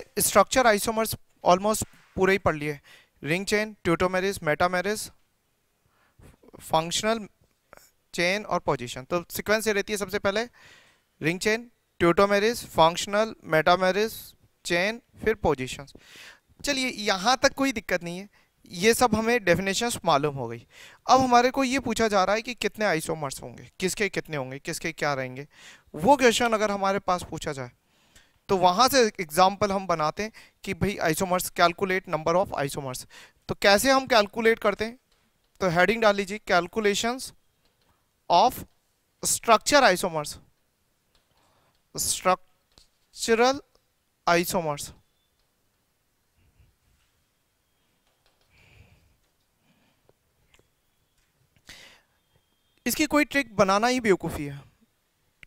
structure isomers almost पूरे ही पढ़ लिए ring chain tautomerism metamerism functional chain और पोजीशन तो सीक्वेंस ये रहती है सबसे पहले ring chain tautomerism functional metamerism chain फिर पोजिशन चलिए यहाँ तक कोई दिक्कत नहीं है ये सब हमें डेफिनेशंस मालूम हो गई अब हमारे को ये पूछा जा रहा है कि कितने आइसोमर्स होंगे किसके कितने होंगे किसके क्या रहेंगे वो क्वेश्चन अगर हमारे पास पूछा जाए तो वहाँ से एग्जाम्पल हम बनाते हैं कि भाई isomers calculate number of isomers तो कैसे हम कैलकुलेट करते हैं तो हेडिंग डाल लीजिए calculations of structure isomers structural isomers इसकी कोई ट्रिक बनाना ही बेवकूफ़ी है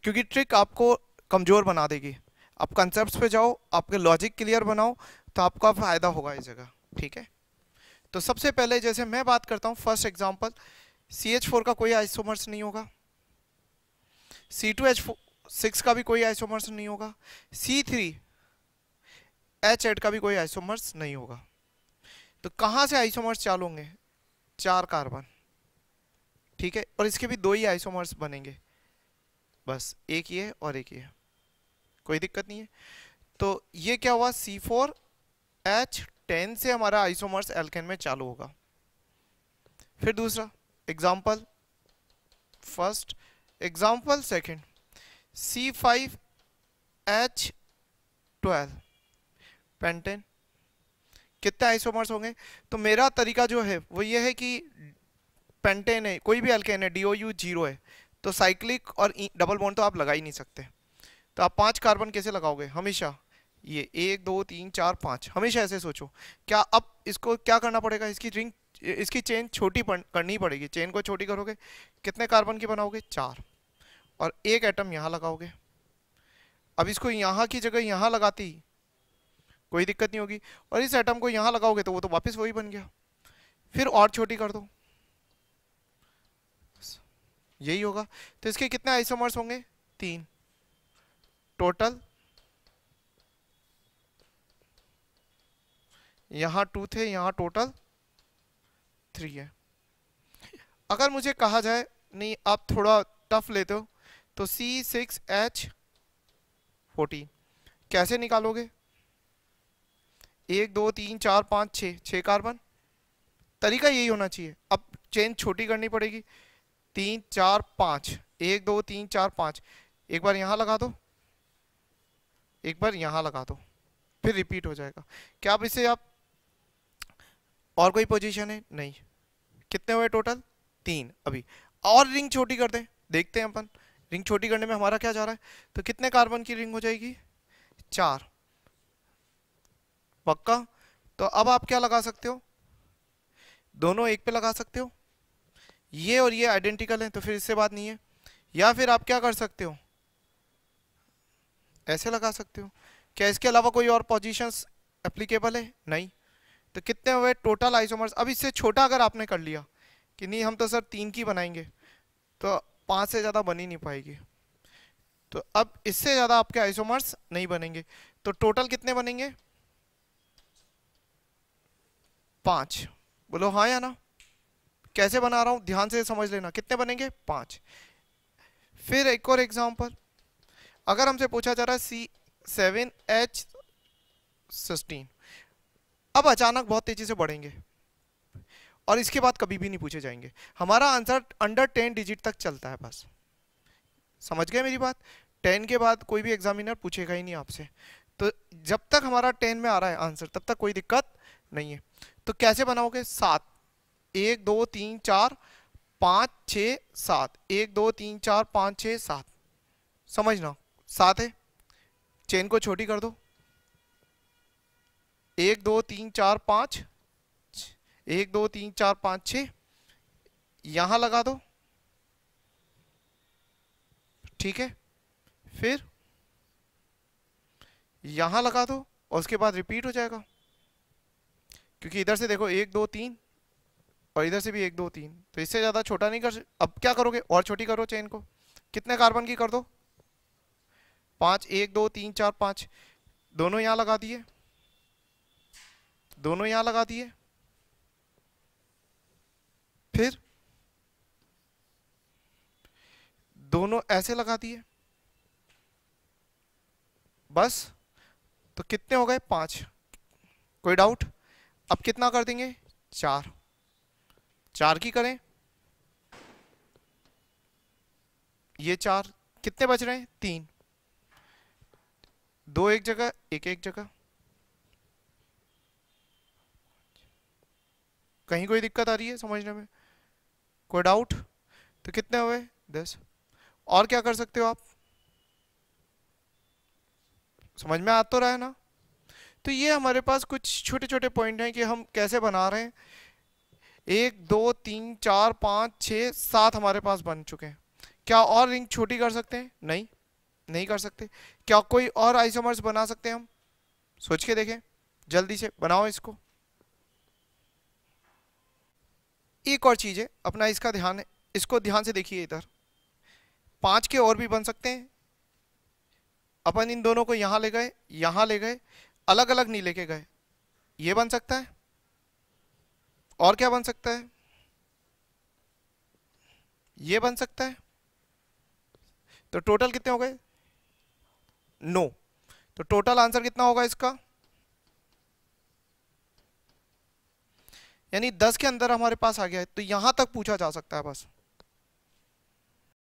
क्योंकि ट्रिक आपको कमज़ोर बना देगी आप कंसेप्ट पे जाओ आपके लॉजिक क्लियर बनाओ तो आपका फ़ायदा होगा इस जगह ठीक है तो सबसे पहले जैसे मैं बात करता हूँ first example C H four का कोई आइसोमर्स नहीं होगा सी टू एच सिक्स का भी कोई आइसोमर्स नहीं होगा सी थ्री एच एट का भी कोई आइसोमर्स नहीं होगा तो कहाँ से आइसोमर्स चाल होंगे चार कार्बन ठीक है और इसके भी दो ही आइसोमर्स बनेंगे बस एक ही है और एक ही है कोई दिक्कत नहीं है तो ये क्या हुआ सी फोर एच टेन से हमारा आइसोमर्स एल्केन में चालू होगा फिर दूसरा example first example second C five H twelve pentane कितने आइसोमर्स होंगे तो मेरा तरीका जो है वो ये है कि पेंटेन है कोई भी एल्केन है डी ओ यू जीरो है तो साइक्लिक और डबल e बॉन्ड तो आप लगा ही नहीं सकते तो आप पांच कार्बन कैसे लगाओगे हमेशा ये एक दो तीन चार पाँच हमेशा ऐसे सोचो क्या अब इसको क्या करना पड़ेगा इसकी रिंग इसकी चेन छोटी करनी पड़ेगी चेन को छोटी करोगे कितने कार्बन की बनाओगे चार और एक एटम यहाँ लगाओगे अब इसको यहाँ की जगह यहाँ लगाती कोई दिक्कत नहीं होगी और इस एटम को यहाँ लगाओगे तो वो तो वापस वही बन गया फिर और छोटी कर दो यही होगा तो इसके कितने आइसोमर्स होंगे तीन टोटल यहाँ टू थे यहाँ टोटल थ्री है अगर मुझे कहा जाए नहीं आप थोड़ा टफ लेते हो तो सी सिक्स एच फोर्टीन कैसे निकालोगे एक दो तीन चार पाँच छः छ कार्बन तरीका यही होना चाहिए अब चेन छोटी करनी पड़ेगी तीन चार पाँच एक दो तीन चार पाँच एक बार यहाँ लगा दो एक बार यहाँ लगा दो फिर रिपीट हो जाएगा क्या आप इसे आप और कोई पोजीशन है नहीं कितने हुए टोटल तीन अभी और रिंग छोटी कर दें देखते हैं अपन रिंग छोटी करने में हमारा क्या जा रहा है तो कितने कार्बन की रिंग हो जाएगी चार पक्का तो अब आप क्या लगा सकते हो दोनों एक पे लगा सकते हो ये और ये आइडेंटिकल है तो फिर इससे बात नहीं है या फिर आप क्या कर सकते हो ऐसे लगा सकते हो क्या इसके अलावा कोई और पोजीशंस एप्लीकेबल है नहीं तो कितने हुए टोटल आइसोमर्स अब इससे छोटा अगर आपने कर लिया कि नहीं हम तो सर तीन की बनाएंगे तो पाँच से ज़्यादा बन ही नहीं पाएगी तो अब इससे ज़्यादा आपके आइसोमर्स नहीं बनेंगे तो टोटल कितने बनेंगे पाँच बोलो हाँ या ना कैसे बना रहा हूँ ध्यान से समझ लेना कितने बनेंगे पाँच फिर एक और एग्जाम्पल अगर हमसे पूछा जा रहा है सी सेवन एच सिक्सटीन अब अचानक बहुत तेजी से बढ़ेंगे और इसके बाद कभी भी नहीं पूछे जाएंगे हमारा आंसर अंडर टेन डिजिट तक चलता है बस समझ गए मेरी बात टेन के बाद कोई भी एग्जामिनर पूछेगा ही नहीं आपसे तो जब तक हमारा टेन में आ रहा है आंसर तब तक कोई दिक्कत नहीं है तो कैसे बनाओगे सात एक दो तीन चार पाँच छ सात एक दो तीन चार पाँच छ सात समझना सात है चेन को छोटी कर दो एक दो तीन चार पाँच एक दो तीन चार पाँच छ यहाँ लगा दो ठीक है फिर यहाँ लगा दो और उसके बाद रिपीट हो जाएगा क्योंकि इधर से देखो एक दो तीन और इधर से भी एक दो तीन तो इससे ज़्यादा छोटा नहीं कर अब क्या करोगे और छोटी करो चेन को कितने कार्बन की कर दो पांच एक दो तीन चार पांच दोनों यहां लगा दिए दोनों यहां लगा दिए फिर दोनों ऐसे लगा दिए बस तो कितने हो गए पांच कोई डाउट अब कितना कर देंगे चार चार की करें ये चार कितने बच रहे हैं तीन दो एक जगह एक एक जगह कहीं कोई दिक्कत आ रही है समझने में कोई डाउट तो कितने हुए दस और क्या कर सकते हो आप समझ में आ तो रहा है ना तो ये हमारे पास कुछ छोटे छोटे पॉइंट हैं कि हम कैसे बना रहे हैं एक दो तीन चार पाँच छः सात हमारे पास बन चुके हैं क्या और रिंग छोटी कर सकते हैं नहीं नहीं कर सकते क्या कोई और आइसोमर्स बना सकते हैं हम सोच के देखें जल्दी से बनाओ इसको एक और चीज़ है अपना इसका ध्यान है इसको ध्यान से देखिए इधर पांच के और भी बन सकते हैं अपन इन दोनों को यहां ले गए यहां ले गए अलग अलग नहीं लेके गए ये बन सकता है और क्या बन सकता है ये बन सकता है तो टोटल कितने हो गए नो तो टोटल आंसर कितना होगा इसका यानी दस के अंदर हमारे पास आ गया है तो यहां तक पूछा जा सकता है बस